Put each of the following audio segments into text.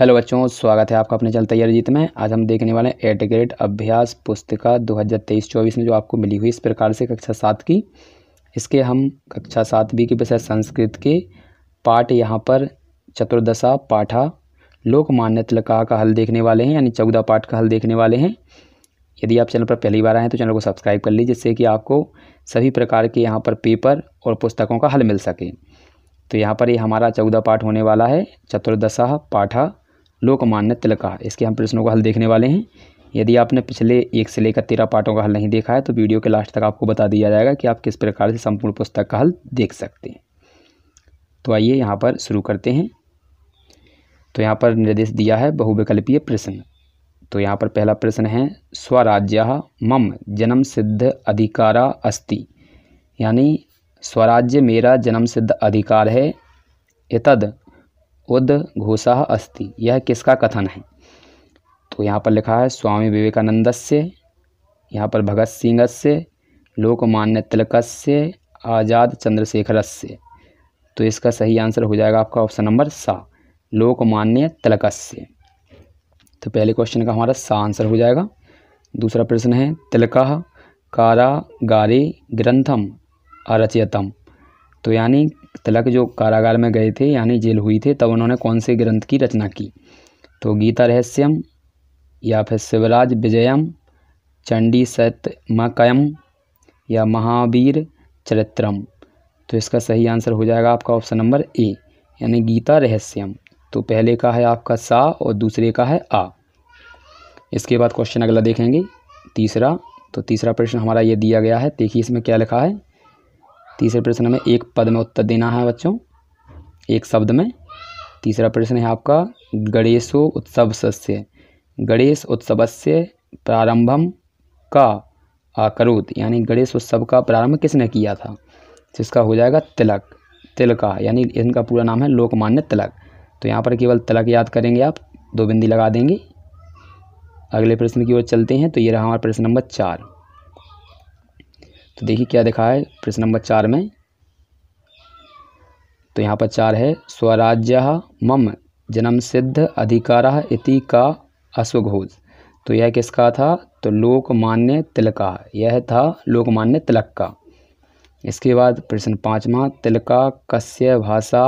hello बच्चों स्वागत है आपका अपने चल तैयार जीत में आज हम देखने वाले हैं एट ग्रेड अभ्यास पुस्तिका 2023-24 में जो आपको मिली हुई इस प्रकार से कक्षा सात की इसके हम कक्षा सात बी के विषय संस्कृत के पाठ यहाँ पर चतुर्दशा पाठा लोक मान्य तिलका का हल देखने वाले हैं यानी चौदह पाठ का हल देखने वाले हैं यदि आप चैनल पर पहली बार आएँ तो चैनल को सब्सक्राइब कर लीजिए जिससे कि आपको सभी प्रकार के यहाँ पर पेपर और पुस्तकों का हल मिल सके तो यहाँ पर ये यह हमारा चौदह पाठ होने वाला है चतुर्दशा पाठा लोकमान्य तिलक इसके हम प्रश्नों का हल देखने वाले हैं यदि आपने पिछले एक से लेकर तेरह पाठों का हल नहीं देखा है तो वीडियो के लास्ट तक आपको बता दिया जाएगा कि आप किस प्रकार से संपूर्ण पुस्तक का हल देख सकते हैं तो आइए यहाँ पर शुरू करते हैं तो यहाँ पर निर्देश दिया है बहुविकल्पीय प्रश्न तो यहाँ पर पहला प्रश्न है स्वराज्य मम जन्म सिद्ध अधिकारा अस्ति यानी स्वराज्य मेरा जन्म सिद्ध अधिकार है इतद उद्घोषा अस्ति यह किसका कथन है तो यहाँ पर लिखा है स्वामी विवेकानंद से यहाँ पर भगत सिंह से लोकमान्य तिलक से आज़ाद चंद्रशेखर से तो इसका सही आंसर हो जाएगा आपका ऑप्शन नंबर सा लोकमान्य तिलक से तो पहले क्वेश्चन का हमारा सा आंसर हो जाएगा दूसरा प्रश्न है तिलक कारागारी ग्रंथम अरचयतम तो यानी तिलक जो कारागार में गए थे यानी जेल हुई थे तब उन्होंने कौन से ग्रंथ की रचना की तो गीता रहस्यम या फिर शिवराज विजयम चंडी सत्यमकयम या महावीर चरित्रम तो इसका सही आंसर हो जाएगा आपका ऑप्शन नंबर ए यानी गीता रहस्यम तो पहले का है आपका सा और दूसरे का है आ इसके बाद क्वेश्चन अगला देखेंगे तीसरा तो तीसरा प्रश्न हमारा ये दिया गया है देखिए इसमें क्या लिखा है तीसरे प्रश्न में एक पद में उत्तर देना है बच्चों एक शब्द में तीसरा प्रश्न है आपका गणेशो उत्सव से गणेश उत्सव से प्रारंभम का आकरोत यानी गणेश उत्सव का प्रारंभ किसने किया था जिसका हो जाएगा तिलक तिलका यानी इनका पूरा नाम है लोकमान्य तिलक तो यहाँ पर केवल तिलक याद करेंगे आप दो बिंदी लगा देंगे अगले प्रश्न की ओर चलते हैं तो ये रहा हमारा प्रश्न नंबर चार तो देखिए क्या दिखा है प्रश्न नंबर चार में तो यहाँ पर चार है स्वराज्य मम जन्म सिद्ध अधिकार इति का अश्वघोष तो यह किसका था तो लोकमान्य तिलक का यह था लोकमान्य तिलक का इसके बाद प्रश्न पाँचवा तिलका कस्य भाषा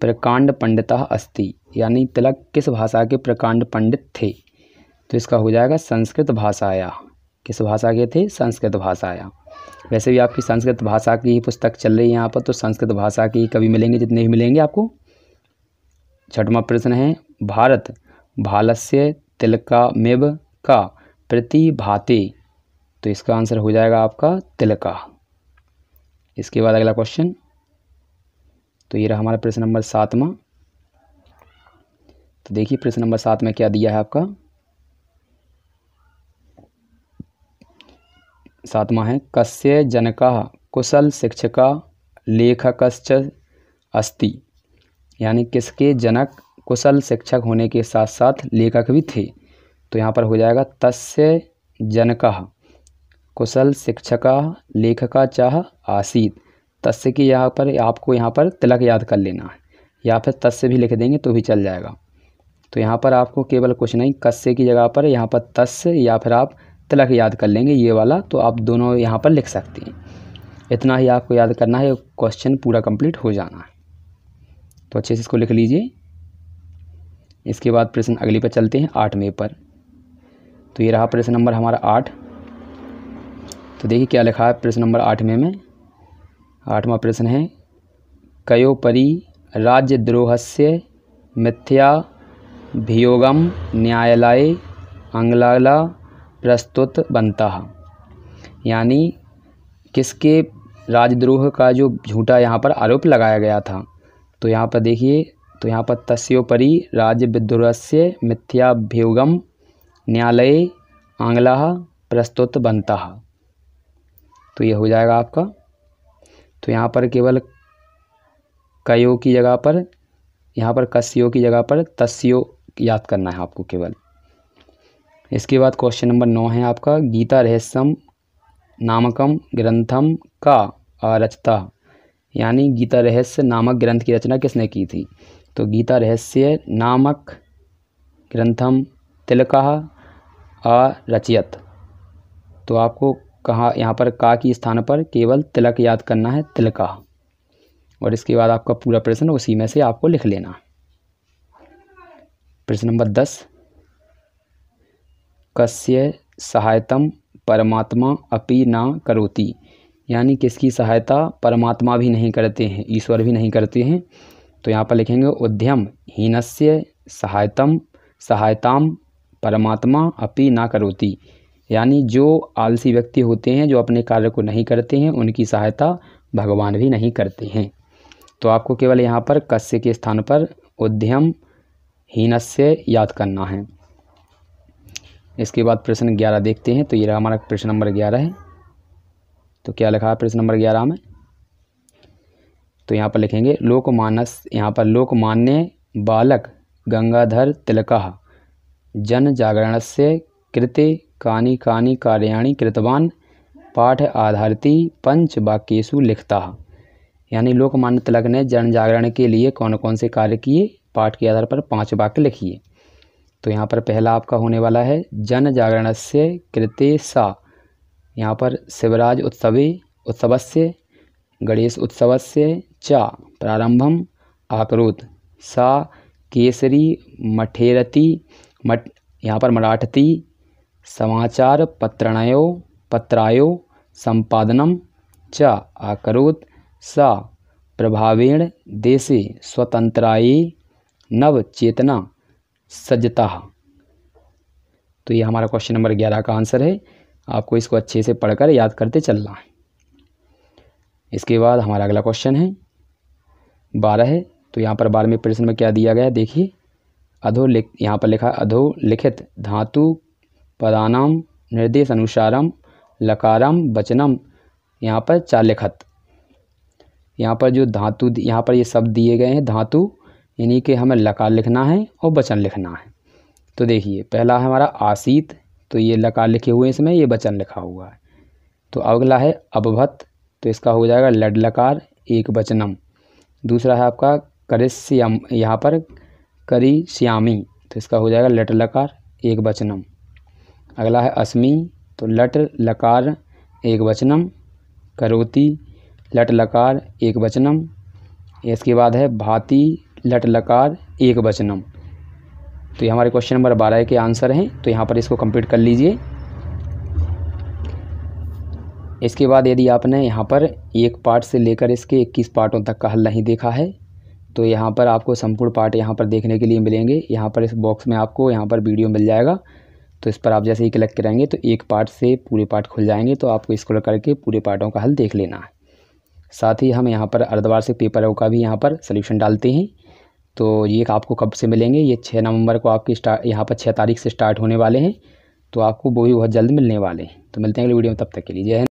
प्रकांड पंडित अस्ति यानी तिलक किस भाषा के प्रकांड पंडित थे तो इसका हो जाएगा संस्कृत भाषाया किस भाषा के थे संस्कृत भाषाया वैसे भी आपकी संस्कृत भाषा की ही पुस्तक चल रही है यहाँ पर तो संस्कृत भाषा की कभी मिलेंगे जितने भी मिलेंगे आपको छठवा प्रश्न है भारत भालस्य तिलका मेव का प्रतिभाते तो इसका आंसर हो जाएगा आपका तिलका इसके बाद अगला क्वेश्चन तो ये रहा हमारा प्रश्न नंबर सातवा तो देखिए प्रश्न नंबर सात में क्या दिया है आपका सातवां है कस्य जनक कुशल शिक्षिका लेखकश्च अस्ति यानी किसके जनक कुशल शिक्षक होने के साथ साथ लेखक भी थे तो यहाँ पर हो जाएगा तस्य जनक कुशल शिक्षका लेखका चाह आसीत तस्य की यहाँ पर आपको यहाँ पर तिलक याद कर लेना है या फिर तस्य भी लिख देंगे तो भी चल जाएगा तो यहाँ पर आपको केवल कुछ नहीं कस्य की जगह पर यहाँ पर तस्य या फिर आप तलक याद कर लेंगे ये वाला तो आप दोनों यहाँ पर लिख सकते हैं इतना ही आपको याद करना है क्वेश्चन पूरा कंप्लीट हो जाना है तो अच्छे से इसको लिख लीजिए इसके बाद प्रश्न अगले पर चलते हैं आठवें पर तो ये रहा प्रश्न नंबर हमारा आठ तो देखिए क्या लिखा है प्रश्न नंबर आठवें में आठवां प्रश्न है कयोपरी राज्य मिथ्या भियोगम न्यायालय अंगलाला प्रस्तुत बनता है यानी किसके राजद्रोह का जो झूठा यहाँ पर आरोप लगाया गया था तो यहाँ पर देखिए तो यहाँ पर तस्ोपरि राज्य से मिथ्याभ्युगम न्यायालय आंग्ला प्रस्तुत बनता है तो ये हो जाएगा आपका तो यहाँ पर केवल कयो की जगह पर यहाँ पर कस्यो की जगह पर तस्यो याद करना है आपको केवल इसके बाद क्वेश्चन नंबर नौ है आपका गीता रहस्यम नामकम ग्रंथम का रचता यानी गीता रहस्य नामक ग्रंथ की रचना किसने की थी तो गीता रहस्य नामक ग्रंथम तिलक रचयत तो आपको कहा यहाँ पर का की स्थान पर केवल तिलक याद करना है तिलका और इसके बाद आपका पूरा प्रश्न उसी में से आपको लिख लेना प्रश्न नंबर दस कस्य सहायतम परमात्मा अपि ना करोति यानी किसकी सहायता परमात्मा भी नहीं करते हैं ईश्वर भी नहीं करते हैं तो यहाँ पर लिखेंगे उद्यम हीनस्य सहायतम सहायताम परमात्मा अपि ना करोति यानी जो आलसी व्यक्ति होते हैं जो अपने कार्य को नहीं करते हैं उनकी सहायता भगवान भी नहीं करते हैं तो आपको केवल यहाँ पर कस्य के स्थान पर उद्यम हीनस्य याद करना है इसके बाद प्रश्न ग्यारह देखते हैं तो ये हमारा प्रश्न नंबर ग्यारह है तो क्या लिखा है प्रश्न नंबर ग्यारह में तो यहाँ पर लिखेंगे लोकमानस यहाँ पर लोकमान्य बालक गंगाधर तिलका जन जागरण से कृत कानी कानी कार्याणी कृतवान पाठ आधारिती पंच वाक्यसु लिखता यानी लोकमान्य तिलक ने जन जागरण के लिए कौन कौन से कार्य किए पाठ के आधार पर पांच वाक्य लिखिए तो यहाँ पर पहला आपका होने वाला है जन जागरण से कृते सा यहाँ पर शिवराज उत्सवी से गणेश से चा प्रारंभम आक्रोत सा केसरी मठेरती मठ यहाँ पर मराठती समाचार पत्रणयो पत्रायो संपादनम च आकरोत सा प्रभावेण देशे स्वतंत्राई नव चेतना सजता तो ये हमारा क्वेश्चन नंबर ग्यारह का आंसर है आपको इसको अच्छे से पढ़कर याद करते चलना है इसके बाद हमारा अगला क्वेश्चन है बारह है तो यहाँ पर में प्रश्न में क्या दिया गया है देखिए लिख यहाँ पर लिखा अधोलिखित धातु पदानाम निर्देश अनुसारम लकारम वचनम यहाँ पर चालिखत यहाँ पर जो धातु यहाँ पर ये शब्द दिए गए हैं धातु यानी कि हमें लकार लिखना है और वचन लिखना है तो देखिए पहला है हमारा आसीत तो ये लकार लिखे हुए हैं इसमें ये वचन लिखा हुआ है तो अगला है अभवत तो इसका हो जाएगा लड लकार एक वचनम दूसरा है आपका करिश्याम यहाँ पर करी श्यामी तो इसका हो जाएगा लट लकार एक वचनम अगला है अस्मी तो लट लकार एक वचनम करोती लट लकार एक वचनम इसके बाद है भाती लट लकार एक वचनम तो ये हमारे क्वेश्चन नंबर बारह के आंसर हैं तो यहाँ पर इसको कंप्लीट कर लीजिए इसके बाद यदि आपने यहाँ पर एक पार्ट से लेकर इसके इक्कीस पार्टों तक का हल नहीं देखा है तो यहाँ पर आपको संपूर्ण पार्ट यहाँ पर देखने के लिए मिलेंगे यहाँ पर इस बॉक्स में आपको यहाँ पर वीडियो मिल जाएगा तो इस पर आप जैसे ही क्लिक करेंगे तो एक पार्ट से पूरे पार्ट खुल जाएंगे तो आपको स्क्रॉल करके पूरे पार्टों का हल देख लेना है साथ ही हम यहाँ पर अर्धवार्षिक पेपरों का भी यहाँ पर सोल्यूशन डालते हैं तो ये आपको कब से मिलेंगे ये छः नवंबर को आपकी स्टार्ट यहाँ पर छः तारीख से स्टार्ट होने वाले हैं तो आपको वो भी बहुत जल्द मिलने वाले हैं तो मिलते हैं अगले वीडियो में तब तक के लिए जय हिंद